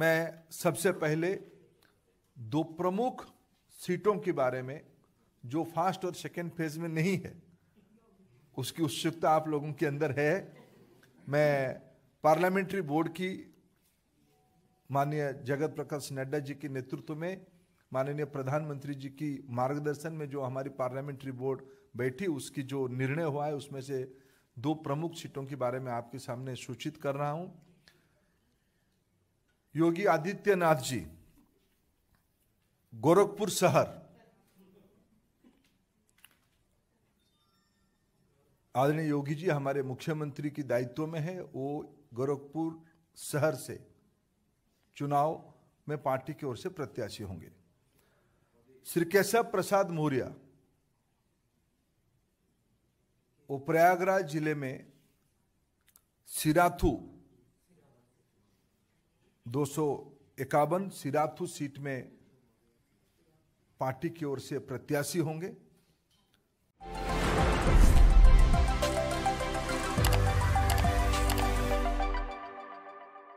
मैं सबसे पहले दो प्रमुख सीटों के बारे में जो फर्स्ट और सेकेंड फेज में नहीं है उसकी उत्सुकता आप लोगों के अंदर है मैं पार्लियामेंट्री बोर्ड की माननीय जगत प्रकाश नड्डा जी के नेतृत्व में माननीय प्रधानमंत्री जी की मार्गदर्शन में जो हमारी पार्लियामेंट्री बोर्ड बैठी उसकी जो निर्णय हुआ है उसमें से दो प्रमुख सीटों के बारे में आपके सामने सूचित कर रहा हूँ योगी आदित्यनाथ जी गोरखपुर शहर आदरणीय योगी जी हमारे मुख्यमंत्री की दायित्व में है वो गोरखपुर शहर से चुनाव में पार्टी की ओर से प्रत्याशी होंगे श्री केशव प्रसाद मौर्य वो प्रयागराज जिले में सिराथू दो सौ इक्यावन सिराथू सीट में पार्टी की ओर से प्रत्याशी होंगे